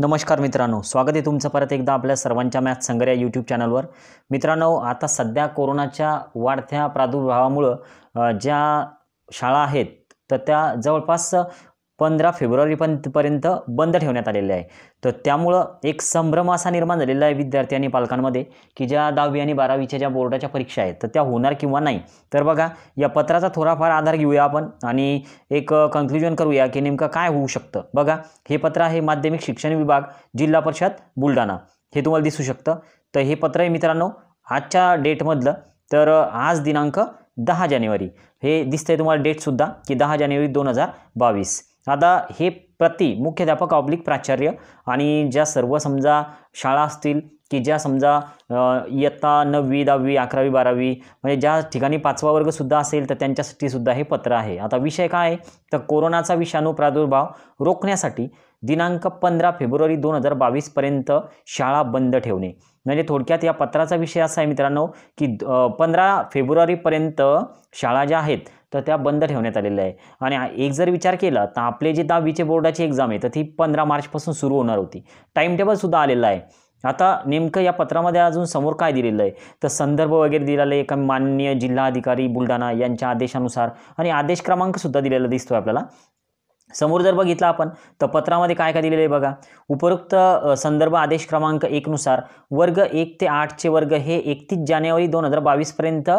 नमस्कार मित्रांनो स्वागत आहे तुमचं परत एकदा आपल्या सर्वांच्या मॅथ संगर या यूट्यूब चॅनलवर मित्रांनो आता सध्या कोरोनाच्या वाढत्या प्रादुर्भावामुळं ज्या शाळा आहेत तर त्या जवळपास पंधरा फेब्रुवारी पर्यंत बंद ठेवण्यात आलेले आहे तर त्यामुळं एक संभ्रम असा निर्माण झालेला आहे विद्यार्थी आणि पालकांमध्ये की ज्या दहावी आणि बारावीच्या ज्या बोर्डाच्या परीक्षा आहेत तर त्या होणार किंवा नाही तर बघा या पत्राचा थोडाफार आधार घेऊया आपण आणि एक कन्क्लुजन करूया की नेमकं काय होऊ शकतं बघा हे पत्र आहे माध्यमिक शिक्षण विभाग जिल्हा परिषद बुलढाणा हे तुम्हाला दिसू शकतं तर हे पत्र आहे मित्रांनो आजच्या डेटमधलं तर आज दिनांक दहा जानेवारी हे दिसतंय तुम्हाला डेटसुद्धा की दहा जानेवारी दोन हजार बावीस आता हे प्रति मुख्याध्यापक ऑब्लिक प्राचार्य आणि ज्या सर्व समजा शाळा असतील की ज्या समजा इयत्ता नववी दहावी अकरावी बारावी म्हणजे ज्या ठिकाणी पाचवा वर्गसुद्धा असेल तर त्यांच्यासाठी सुद्धा हे पत्र आहे आता विषय काय आहे तर कोरोनाचा विषाणू प्रादुर्भाव रोखण्यासाठी दिनांक पंधरा फेब्रुवारी दोन हजार बावीसपर्यंत शाळा बंद ठेवणे म्हणजे थोडक्यात या पत्राचा विषय असा आहे मित्रांनो की पंधरा फेब्रुवारीपर्यंत शाळा ज्या आहेत तर त्या बंद ठेवण्यात आलेल्या आहे आणि एक जर विचार केला तर आपले जे दहावीचे बोर्डाची एक्झाम आहे तर ती पंधरा मार्चपासून सुरू होणार होती टाईम टेबलसुद्धा आलेला आहे आता नेमकं या पत्रामध्ये अजून समोर काय दिलेलं आहे तर संदर्भ वगैरे दिलेला आहे का माननीय जिल्हाधिकारी बुलढाणा यांच्या आदेशानुसार आणि आदेश क्रमांकसुद्धा दिलेला दिसतो आपल्याला समोर जर बघितला आपण तर पत्रामध्ये काय काय दिलेलं आहे बघा उपरोक्त संदर्भ आदेश क्रमांक एकनुसार वर्ग एक ते आठचे वर्ग हे एकतीस जानेवारी दोन हजार बावीसपर्यंत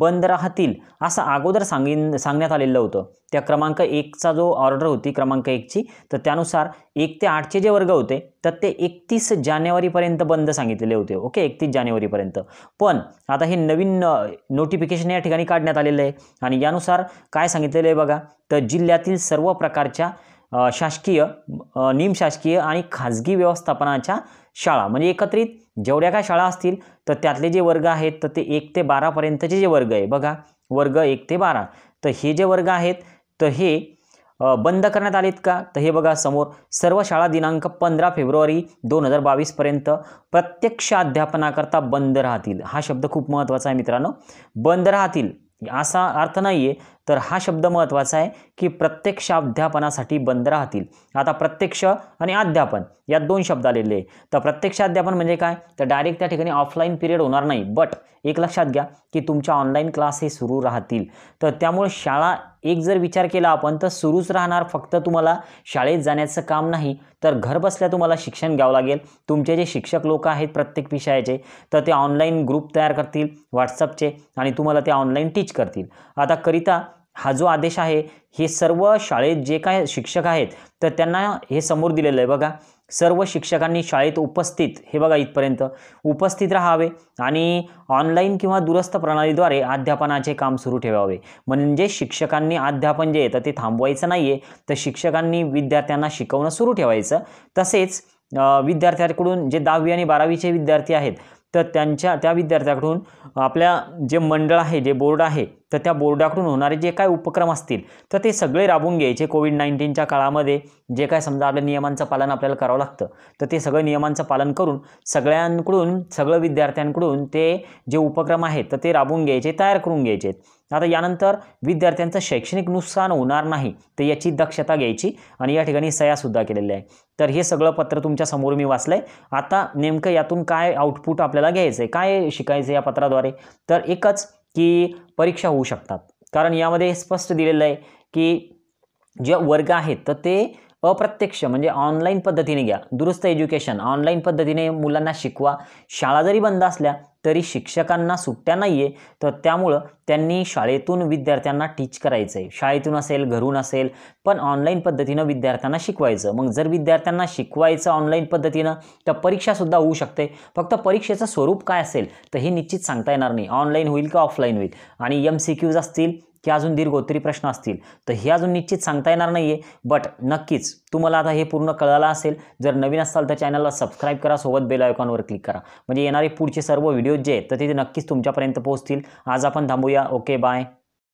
बंद राहतील असं अगोदर सांगेन सांगण्यात आलेलं होतं त्या क्रमांक एकचा जो ऑर्डर होती क्रमांक एकची तर त्यानुसार एक ते आठचे जे वर्ग होते तर ते एकतीस जानेवारीपर्यंत बंद सांगितलेले होते ओके एकतीस जानेवारीपर्यंत पण आता हे नवीन नोटिफिकेशन या ठिकाणी काढण्यात आलेलं आहे आणि यानुसार काय सांगितलेलं आहे बघा तर जिल्ह्यातील सर्व प्रकारच्या शासकीय निमशासकीय आणि खाजगी व्यवस्थापनाच्या शाळा म्हणजे एकत्रित जेवढ्या काय शाळा असतील तर त्यातले जे वर्ग आहेत तर ते एक ते बारापर्यंतचे जे वर्ग आहे बघा वर्ग एक ते बारा तर हे जे वर्ग आहेत तर हे बंद करण्यात आलेत का तर हे बघा समोर सर्व शाळा दिनांक पंधरा फेब्रुवारी दोन हजार बावीसपर्यंत प्रत्यक्ष अध्यापनाकरता बंद राहतील हा शब्द खूप महत्वाचा आहे मित्रांनो बंद राहतील असा अर्थ नाही आहे तर हा शब्द महत्त्वाचा आहे की प्रत्यक्ष अध्यापनासाठी बंद राहतील आता प्रत्यक्ष आणि अध्यापन यात दोन शब्द आलेले आहे तर प्रत्यक्ष अध्यापन म्हणजे काय तर डायरेक्ट त्या ठिकाणी ऑफलाईन पिरियड होणार नाही बट एक लक्षात घ्या की तुमच्या ऑनलाईन क्लास हे सुरू राहतील तर त्यामुळे शाळा एक जर विचार केला आपण तर सुरूच राहणार फक्त तुम्हाला शाळेत जाण्याचं काम नाही तर घर बसल्या तुम्हाला शिक्षण घ्यावं लागेल तुमचे जे शिक्षक लोक आहेत प्रत्येक विषयाचे तर ते ऑनलाईन ग्रुप तयार करतील व्हॉट्सअपचे आणि तुम्हाला ते ऑनलाईन टीच करतील आता करिता हा जो आदेश आहे हे सर्व शाळेत जे काय शिक्षक आहेत तर त्यांना हे समोर दिलेलं आहे बघा सर्व शिक्षकांनी शाळेत उपस्थित हे बघा इथपर्यंत उपस्थित राहावे आणि ऑनलाईन किंवा दुरस्थ प्रणालीद्वारे अध्यापनाचे काम सुरू ठेवावे म्हणजे शिक्षकांनी अध्यापन जे आहे तर ते थांबवायचं नाही आहे तर शिक्षकांनी विद्यार्थ्यांना शिकवणं सुरू ठेवायचं तसेच विद्यार्थ्यांकडून जे दहावी आणि बारावीचे विद्यार्थी आहेत तर त्यांच्या त्या विद्यार्थ्याकडून आपल्या जे मंडळ आहे जे बोर्ड आहे तर त्या बोर्डाकडून होणारे जे काय उपक्रम असतील तर ते सगळे राबवून घ्यायचे कोविड नाईन्टीनच्या काळामध्ये जे काय समजा आपल्या नियमांचं पालन आपल्याला करावं लागतं तर ते सगळं नियमांचं पालन करून सगळ्यांकडून सगळं विद्यार्थ्यांकडून ते जे उपक्रम आहेत तर ते राबवून घ्यायचे तयार करून घ्यायचे आता यानंतर विद्यार्थ्यांचं शैक्षणिक नुकसान होणार नाही तर याची दक्षता घ्यायची आणि या ठिकाणी सयासुद्धा केलेली आहे तर हे सगळं पत्र तुमच्या समोर मी वाचलं आहे आता नेमकं यातून काय आउटपुट आपल्याला घ्यायचं आहे काय शिकायचं या पत्राद्वारे तर एकच की परीक्षा होऊ शकतात कारण यामध्ये स्पष्ट दिलेलं आहे की जे वर्ग आहेत तर ते अप्रत्यक्ष म्हणजे ऑनलाईन पद्धतीने घ्या दुरुस्त एज्युकेशन ऑनलाईन पद्धतीने मुलांना शिकवा शाळा जरी बंद असल्या तरी शिक्षकांना सुट्ट्या नाही आहे तर त्यामुळं त्यांनी शाळेतून विद्यार्थ्यांना टीच करायचं आहे शाळेतून असेल घरून असेल पण ऑनलाईन पद्धतीनं विद्यार्थ्यांना शिकवायचं मग जर विद्यार्थ्यांना शिकवायचं ऑनलाईन पद्धतीनं तर परीक्षासुद्धा होऊ शकते फक्त परीक्षेचं स्वरूप काय असेल तर हे निश्चित सांगता येणार नाही ऑनलाईन होईल का ऑफलाईन होईल आणि एम सी क्यूज असतील की अजून दीर्घोत्तरी प्रश्न असतील तर हे अजून निश्चित सांगता येणार नाही आहे बट नक्कीच तुम्हाला आता हे पूर्ण कळालं असेल जर नवीन असाल तर चॅनलला सबस्क्राईब करा सोबत बेल आयकॉनवर क्लिक करा म्हणजे येणारे पुढचे सर्व व्हिडिओज जे आहेत तर ते नक्कीच तुमच्यापर्यंत पोहोचतील आज आपण थांबूया ओके बाय